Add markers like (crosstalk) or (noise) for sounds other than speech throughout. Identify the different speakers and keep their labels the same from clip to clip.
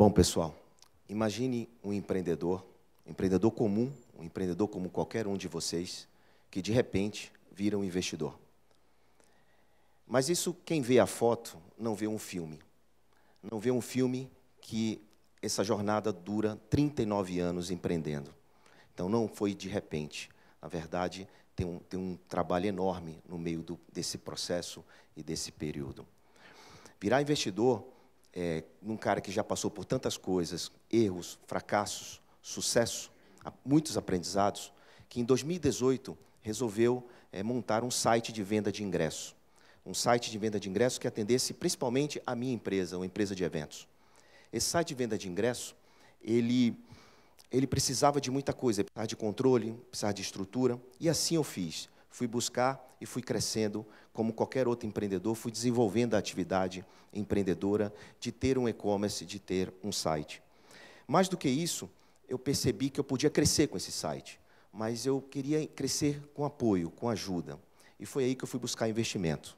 Speaker 1: Bom, pessoal, imagine um empreendedor, um empreendedor comum, um empreendedor como qualquer um de vocês, que de repente vira um investidor. Mas isso, quem vê a foto, não vê um filme. Não vê um filme que essa jornada dura 39 anos empreendendo. Então, não foi de repente. Na verdade, tem um, tem um trabalho enorme no meio do, desse processo e desse período. Virar investidor é, num cara que já passou por tantas coisas, erros, fracassos, sucesso, muitos aprendizados, que em 2018 resolveu é, montar um site de venda de ingresso. Um site de venda de ingresso que atendesse principalmente a minha empresa, uma empresa de eventos. Esse site de venda de ingresso, ele, ele precisava de muita coisa, precisava de controle, precisava de estrutura, e assim eu fiz. Fui buscar e fui crescendo, como qualquer outro empreendedor, fui desenvolvendo a atividade empreendedora de ter um e-commerce, de ter um site. Mais do que isso, eu percebi que eu podia crescer com esse site, mas eu queria crescer com apoio, com ajuda. E foi aí que eu fui buscar investimento.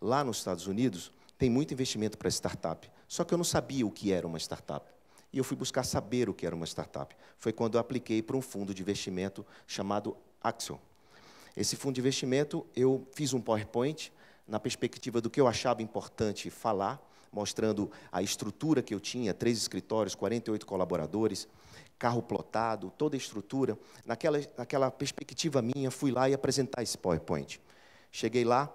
Speaker 1: Lá nos Estados Unidos, tem muito investimento para startup, só que eu não sabia o que era uma startup e eu fui buscar saber o que era uma startup. Foi quando eu apliquei para um fundo de investimento chamado Axel, esse fundo de investimento, eu fiz um PowerPoint na perspectiva do que eu achava importante falar, mostrando a estrutura que eu tinha, três escritórios, 48 colaboradores, carro plotado, toda a estrutura. Naquela, naquela perspectiva minha, fui lá e apresentar esse PowerPoint. Cheguei lá,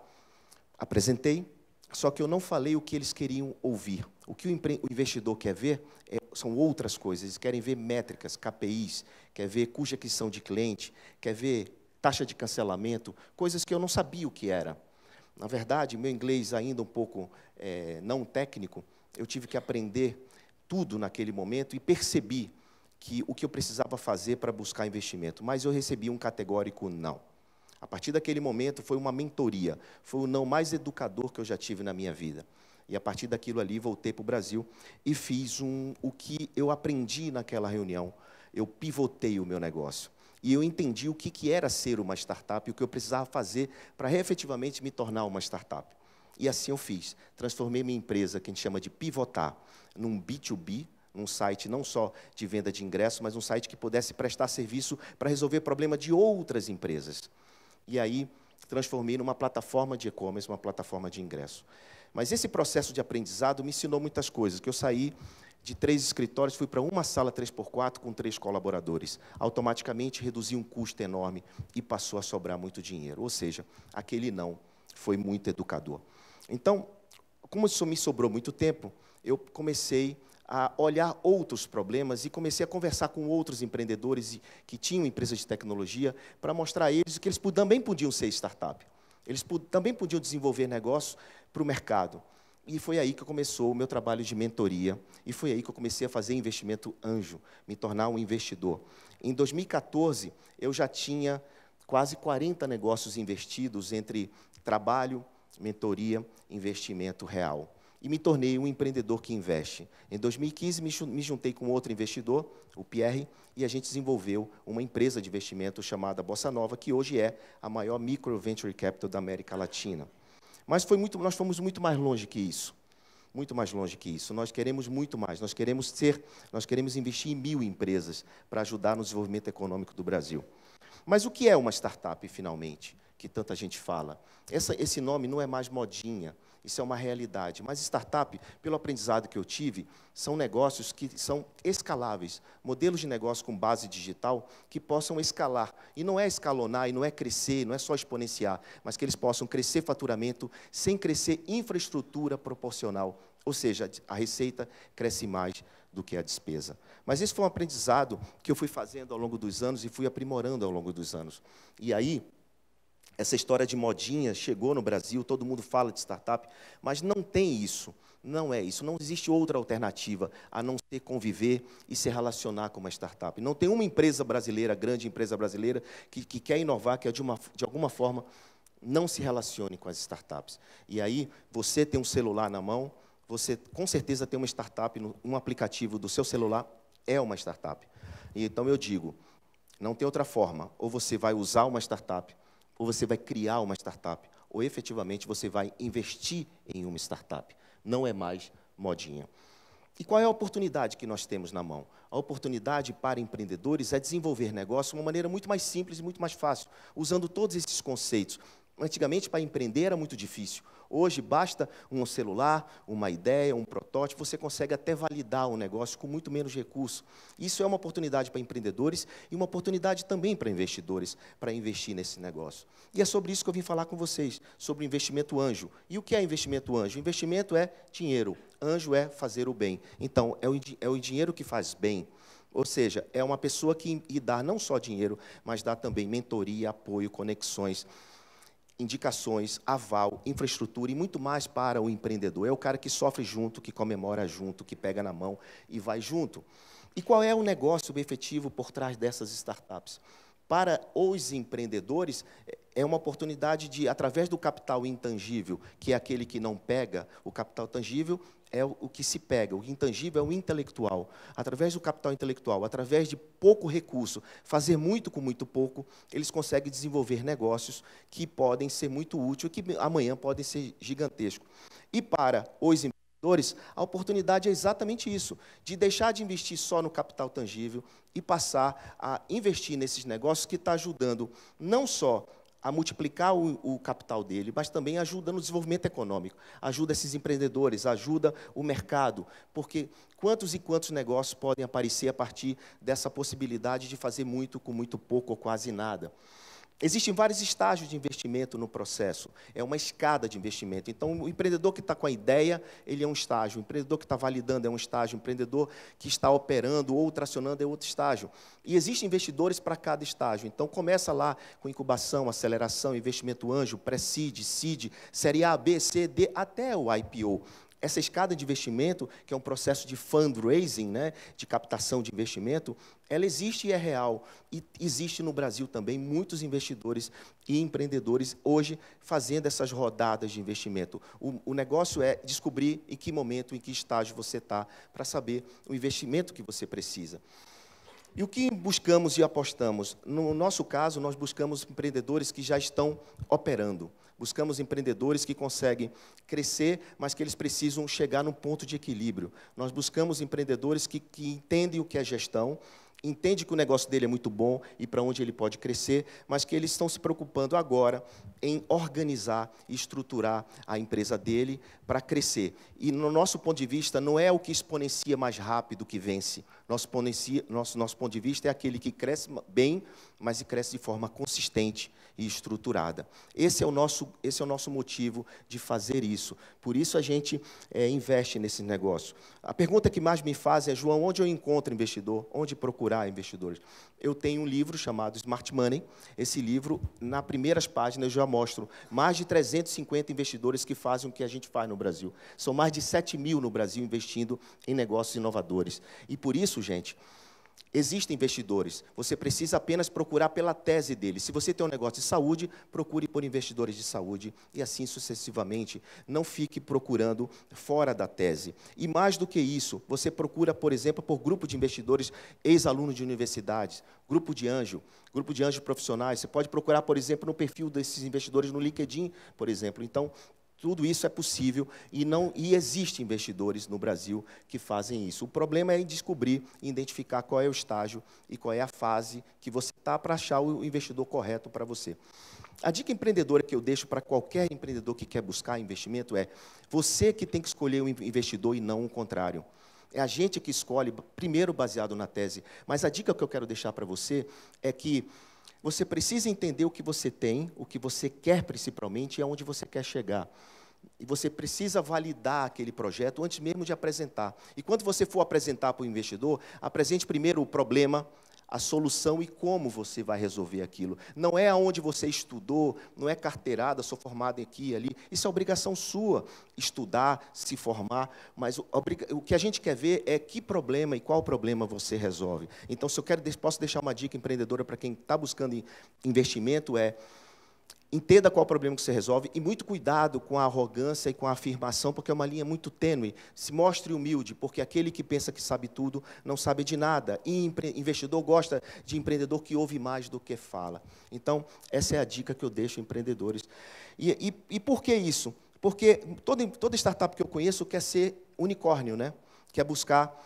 Speaker 1: apresentei, só que eu não falei o que eles queriam ouvir. O que o, o investidor quer ver é, são outras coisas. Eles querem ver métricas, KPIs, quer ver cuja aquisição de cliente, quer ver taxa de cancelamento, coisas que eu não sabia o que era. Na verdade, meu inglês ainda um pouco é, não técnico, eu tive que aprender tudo naquele momento e percebi que o que eu precisava fazer para buscar investimento, mas eu recebi um categórico não. A partir daquele momento foi uma mentoria, foi o não mais educador que eu já tive na minha vida. E a partir daquilo ali voltei para o Brasil e fiz um, o que eu aprendi naquela reunião. Eu pivotei o meu negócio. E eu entendi o que, que era ser uma startup e o que eu precisava fazer para efetivamente me tornar uma startup. E assim eu fiz. Transformei minha empresa, que a gente chama de Pivotar, num B2B, num site não só de venda de ingresso, mas um site que pudesse prestar serviço para resolver problema de outras empresas. E aí transformei numa plataforma de e-commerce, uma plataforma de ingresso. Mas esse processo de aprendizado me ensinou muitas coisas, que eu saí de três escritórios, fui para uma sala 3x4 com três colaboradores. Automaticamente reduzi um custo enorme e passou a sobrar muito dinheiro. Ou seja, aquele não foi muito educador. Então, como isso me sobrou muito tempo, eu comecei a olhar outros problemas e comecei a conversar com outros empreendedores que tinham empresas de tecnologia para mostrar a eles que eles também podiam ser startup. Eles também podiam desenvolver negócio para o mercado. E foi aí que começou o meu trabalho de mentoria. E foi aí que eu comecei a fazer investimento anjo, me tornar um investidor. Em 2014, eu já tinha quase 40 negócios investidos entre trabalho, mentoria, investimento real. E me tornei um empreendedor que investe. Em 2015, me juntei com outro investidor, o Pierre, e a gente desenvolveu uma empresa de investimento chamada Bossa Nova, que hoje é a maior micro venture capital da América Latina. Mas foi muito, nós fomos muito mais longe que isso. Muito mais longe que isso. Nós queremos muito mais. Nós queremos ser, nós queremos investir em mil empresas para ajudar no desenvolvimento econômico do Brasil. Mas o que é uma startup, finalmente, que tanta gente fala? Essa, esse nome não é mais modinha. Isso é uma realidade. Mas startup, pelo aprendizado que eu tive, são negócios que são escaláveis, modelos de negócio com base digital que possam escalar. E não é escalonar, e não é crescer, não é só exponenciar, mas que eles possam crescer faturamento sem crescer infraestrutura proporcional. Ou seja, a receita cresce mais do que a despesa. Mas esse foi um aprendizado que eu fui fazendo ao longo dos anos e fui aprimorando ao longo dos anos. E aí, essa história de modinha chegou no Brasil, todo mundo fala de startup, mas não tem isso. Não é isso. Não existe outra alternativa a não ser conviver e se relacionar com uma startup. Não tem uma empresa brasileira, grande empresa brasileira, que, que quer inovar, que é de, uma, de alguma forma não se relacione com as startups. E aí, você tem um celular na mão, você com certeza tem uma startup, um aplicativo do seu celular é uma startup. Então eu digo, não tem outra forma. Ou você vai usar uma startup, ou você vai criar uma startup, ou efetivamente você vai investir em uma startup. Não é mais modinha. E qual é a oportunidade que nós temos na mão? A oportunidade para empreendedores é desenvolver negócio de uma maneira muito mais simples e muito mais fácil, usando todos esses conceitos. Antigamente, para empreender era muito difícil. Hoje basta um celular, uma ideia, um protótipo, você consegue até validar o um negócio com muito menos recurso. Isso é uma oportunidade para empreendedores e uma oportunidade também para investidores para investir nesse negócio. E é sobre isso que eu vim falar com vocês, sobre o investimento anjo. E o que é investimento anjo? Investimento é dinheiro, anjo é fazer o bem. Então, é o, é o dinheiro que faz bem. Ou seja, é uma pessoa que dá não só dinheiro, mas dá também mentoria, apoio, conexões indicações, aval, infraestrutura e muito mais para o empreendedor. É o cara que sofre junto, que comemora junto, que pega na mão e vai junto. E qual é o negócio efetivo por trás dessas startups? Para os empreendedores, é uma oportunidade de, através do capital intangível, que é aquele que não pega, o capital tangível é o que se pega, o intangível é o intelectual. Através do capital intelectual, através de pouco recurso, fazer muito com muito pouco, eles conseguem desenvolver negócios que podem ser muito úteis e que amanhã podem ser gigantescos. E para os investidores, a oportunidade é exatamente isso, de deixar de investir só no capital tangível e passar a investir nesses negócios que está ajudando não só a multiplicar o, o, capital dele, mas também ajuda no desenvolvimento econômico, ajuda esses empreendedores, ajuda o mercado, porque quantos e quantos negócios podem aparecer a partir dessa possibilidade de fazer muito com muito pouco ou quase nada. Existem vários estágios de investimento no processo, é uma escada de investimento. Então, o empreendedor que está com a ideia, ele é um estágio, o empreendedor que está validando é um estágio, o empreendedor que está operando ou tracionando é outro estágio. E existem investidores para cada estágio. Então, começa lá com incubação, aceleração, investimento anjo, pré-seed, seed, série A, B, C, D, até o IPO. Essa escada de investimento, que é um processo de fundraising, né, de captação de investimento, ela existe e é real. E existe no Brasil também muitos investidores e empreendedores hoje fazendo essas rodadas de investimento. O, o negócio é descobrir em que momento, em que estágio você está, para saber o investimento que você precisa. E o que buscamos e apostamos? No nosso caso, nós buscamos empreendedores que já estão operando. Buscamos empreendedores que conseguem crescer, mas que eles precisam chegar num ponto de equilíbrio. Nós buscamos empreendedores que, que entendem o que é gestão, entende que o negócio dele é muito bom e para onde ele pode crescer, mas que eles estão se preocupando agora em organizar e estruturar a empresa dele para crescer. E no nosso ponto de vista, não é o que exponencia mais rápido que vence. Nosso, nosso, nosso ponto de vista é aquele que cresce bem, mas cresce de forma consistente e estruturada. Esse é o nosso, esse é o nosso motivo de fazer isso. Por isso a gente é, investe nesse negócio. A pergunta que mais me fazem é, João, onde eu encontro investidor? Onde procurar investidores? Eu tenho um livro chamado Smart Money. Esse livro, na primeiras páginas, eu já mostro mais de 350 investidores que fazem o que a gente faz no Brasil. São mais de 7 mil no Brasil investindo em negócios inovadores. E por isso, gente, Existem investidores, você precisa apenas procurar pela tese deles. Se você tem um negócio de saúde, procure por investidores de saúde e assim sucessivamente. Não fique procurando fora da tese. E mais do que isso, você procura, por exemplo, por grupo de investidores ex-alunos de universidades, grupo de anjo, grupo de anjos profissionais. Você pode procurar, por exemplo, no perfil desses investidores no LinkedIn, por exemplo. Então, tudo isso é possível e não e existem investidores no Brasil que fazem isso. O problema é descobrir, e identificar qual é o estágio e qual é a fase que você está para achar o investidor correto para você. A dica empreendedora que eu deixo para qualquer empreendedor que quer buscar investimento é: você que tem que escolher o investidor e não o contrário. É a gente que escolhe, primeiro baseado na tese. Mas a dica que eu quero deixar para você é que você precisa entender o que você tem, o que você quer principalmente e aonde você quer chegar. E você precisa validar aquele projeto antes mesmo de apresentar. E quando você for apresentar para o investidor, apresente primeiro o problema, a solução e como você vai resolver aquilo. Não é aonde você estudou, não é carteirada, sou formado aqui e ali. Isso é obrigação sua, estudar, se formar. Mas o, o, que a gente quer ver é que problema e qual problema você resolve. Então, se eu quero, posso deixar uma dica empreendedora para quem está buscando investimento, é entenda qual é o problema que você resolve e muito cuidado com a arrogância e com a afirmação, porque é uma linha muito tênue. Se mostre humilde, porque aquele que pensa que sabe tudo não sabe de nada. E investidor gosta de empreendedor que ouve mais do que fala. Então, essa é a dica que eu deixo empreendedores. E, e, e por que isso? Porque toda, toda startup que eu conheço quer ser unicórnio, né? quer buscar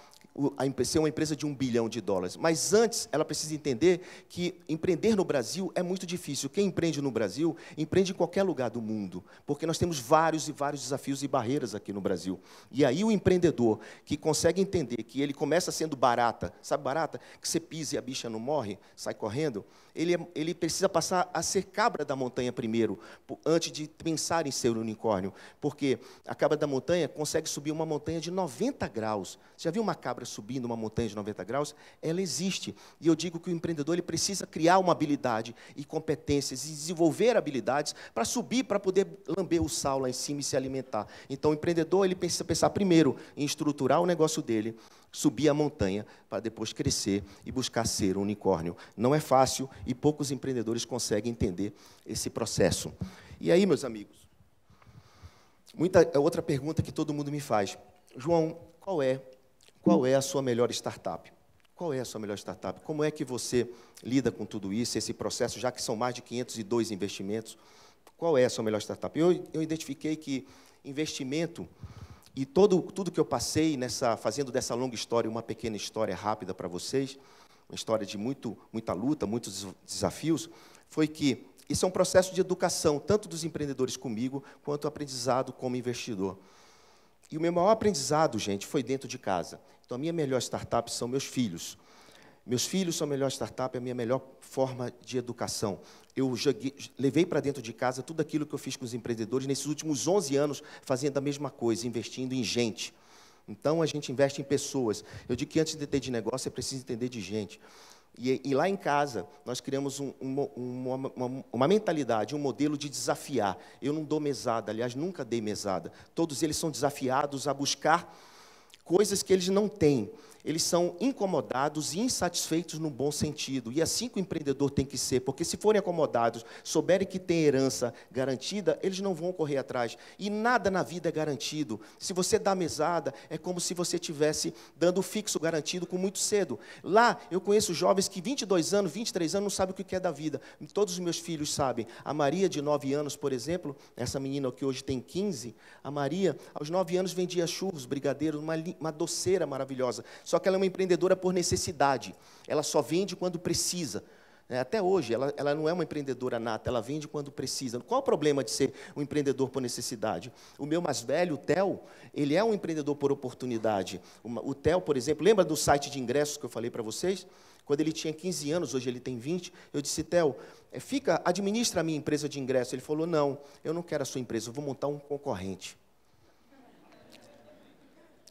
Speaker 1: a é uma empresa de um bilhão de dólares. Mas antes, ela precisa entender que empreender no Brasil é muito difícil. Quem empreende no Brasil, empreende em qualquer lugar do mundo, porque nós temos vários e vários desafios e barreiras aqui no Brasil. E aí o empreendedor que consegue entender que ele começa sendo barata, sabe barata? Que você pisa e a bicha não morre, sai correndo. Ele, é, ele precisa passar a ser cabra da montanha primeiro, antes de pensar em ser um unicórnio. Porque a cabra da montanha consegue subir uma montanha de 90 graus. Você já viu uma cabra? cabra subindo uma montanha de 90 graus, ela existe. E eu digo que o empreendedor ele precisa criar uma habilidade e competências e desenvolver habilidades para subir, para poder lamber o sal lá em cima e se alimentar. Então, o empreendedor ele precisa pensar primeiro em estruturar o negócio dele, subir a montanha para depois crescer e buscar ser um unicórnio. Não é fácil e poucos empreendedores conseguem entender esse processo. E aí, meus amigos, muita é outra pergunta que todo mundo me faz. João, qual é qual é a sua melhor startup? Qual é a sua melhor startup? Como é que você lida com tudo isso, esse processo, já que são mais de 502 investimentos? Qual é a sua melhor startup? Eu, eu identifiquei que investimento e todo, tudo que eu passei nessa, fazendo dessa longa história uma pequena história rápida para vocês, uma história de muito, muita luta, muitos desafios, foi que isso é um processo de educação, tanto dos empreendedores comigo, quanto aprendizado como investidor. E o meu maior aprendizado, gente, foi dentro de casa. Então, a minha melhor startup são meus filhos. Meus filhos são a melhor startup, é a minha melhor forma de educação. Eu joguei, levei para dentro de casa tudo aquilo que eu fiz com os empreendedores nesses últimos 11 anos, fazendo a mesma coisa, investindo em gente. Então, a gente investe em pessoas. Eu digo que antes de entender de negócio, é preciso entender de gente. E, e lá em casa, nós criamos um, uma, uma, uma, mentalidade, um modelo de desafiar. Eu não dou mesada, aliás, nunca dei mesada. Todos eles são desafiados a buscar coisas que eles não têm. Eles são incomodados e insatisfeitos no bom sentido. E assim que o empreendedor tem que ser, porque se forem acomodados, souberem que tem herança garantida, eles não vão correr atrás. E nada na vida é garantido. Se você dá mesada, é como se você tivesse dando fixo garantido com muito cedo. Lá, eu conheço jovens que 22 anos, 23 anos, não sabem o que é da vida. Todos os meus filhos sabem. A Maria, de 9 anos, por exemplo, essa menina que hoje tem 15, a Maria, aos 9 anos vendia churros, brigadeiros, uma, uma doceira maravilhosa. Só que ela é uma empreendedora por necessidade. Ela só vende quando precisa. É, até hoje, ela, ela não é uma empreendedora nata, ela vende quando precisa. Qual o problema de ser um empreendedor por necessidade? O meu mais velho, o Theo, ele é um empreendedor por oportunidade. O Theo, por exemplo, lembra do site de ingressos que eu falei para vocês? Quando ele tinha 15 anos, hoje ele tem 20, eu disse, Theo, é, fica, administra a minha empresa de ingresso. Ele falou, não, eu não quero a sua empresa, eu vou montar um concorrente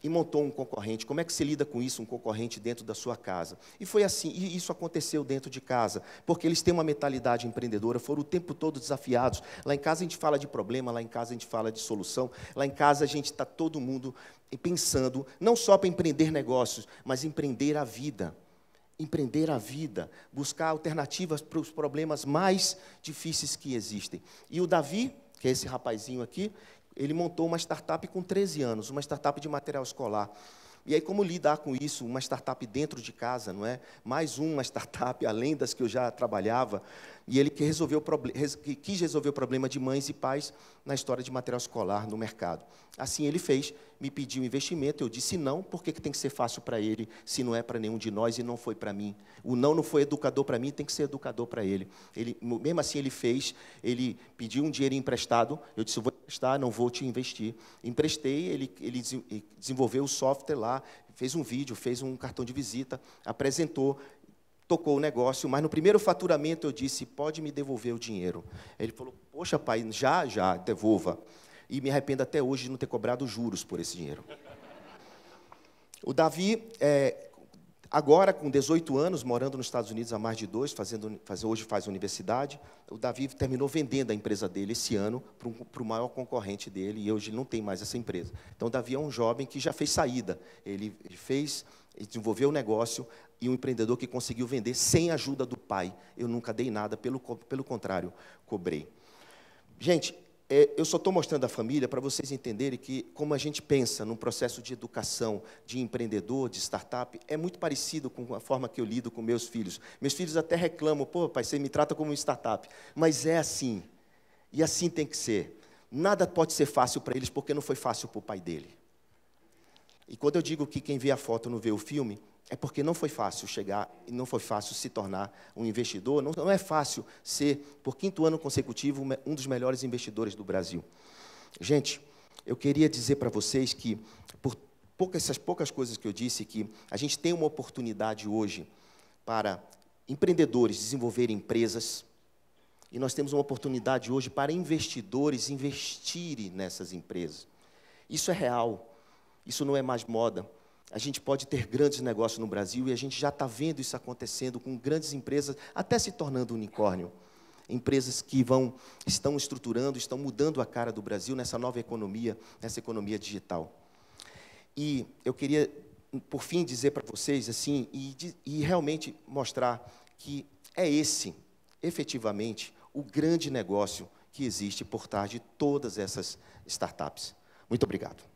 Speaker 1: e montou um concorrente. Como é que se lida com isso, um concorrente dentro da sua casa? E foi assim, e isso aconteceu dentro de casa, porque eles têm uma mentalidade empreendedora, foram o tempo todo desafiados. Lá em casa a gente fala de problema, lá em casa a gente fala de solução, lá em casa a gente está todo mundo pensando, não só para empreender negócios, mas empreender a vida. Empreender a vida, buscar alternativas para os problemas mais difíceis que existem. E o Davi, que é esse rapazinho aqui, ele montou uma startup com 13 anos, uma startup de material escolar. E aí, como lidar com isso? Uma startup dentro de casa, não é? Mais uma (laughs) startup, além das que eu já trabalhava. E ele que resolveu, que quis resolver o problema de mães e pais na história de material escolar no mercado. Assim ele fez, me pediu investimento, eu disse não, porque que tem que ser fácil para ele, se não é para nenhum de nós e não foi para mim. O não não foi educador para mim, tem que ser educador para ele. ele. Mesmo assim ele fez, ele pediu um dinheiro emprestado, eu disse, vou emprestar, não vou te investir. Emprestei, ele, ele desenvolveu o software lá, fez um vídeo, fez um cartão de visita, apresentou, tocou o negócio, mas no primeiro faturamento eu disse: pode me devolver o dinheiro. Ele falou: poxa, pai, já, já, devolva. E me arrependo até hoje de não ter cobrado juros por esse dinheiro. O Davi, é, agora com 18 anos, morando nos Estados Unidos há mais de dois, fazendo, faz, hoje faz universidade, o Davi terminou vendendo a empresa dele esse ano para, um, o maior concorrente dele, e hoje não tem mais essa empresa. Então, o Davi é um jovem que já fez saída. Ele, ele fez e desenvolveu o um negócio e um empreendedor que conseguiu vender sem a ajuda do pai. Eu nunca dei nada, pelo, pelo contrário, cobrei. Gente, é, eu só estou mostrando a família para vocês entenderem que como a gente pensa num processo de educação, de empreendedor, de startup, é muito parecido com a forma que eu lido com meus filhos. Meus filhos até reclamam, pô, pai, você me trata como um startup. Mas é assim. E assim tem que ser. Nada pode ser fácil para eles porque não foi fácil para o pai dele. E quando eu digo que quem vê a foto não vê o filme, é porque não foi fácil chegar e não foi fácil se tornar um investidor. Não, não, é fácil ser, por quinto ano consecutivo, um dos melhores investidores do Brasil. Gente, eu queria dizer para vocês que, por poucas, essas poucas coisas que eu disse, que a gente tem uma oportunidade hoje para empreendedores desenvolverem empresas, e nós temos uma oportunidade hoje para investidores investirem nessas empresas. Isso é real. Isso não é mais moda. A gente pode ter grandes negócios no Brasil e a gente já está vendo isso acontecendo com grandes empresas, até se tornando unicórnio. Empresas que vão, estão estruturando, estão mudando a cara do Brasil nessa nova economia, nessa economia digital. E eu queria, por fim, dizer para vocês assim e, e realmente mostrar que é esse, efetivamente, o grande negócio que existe por trás de todas essas startups. Muito obrigado.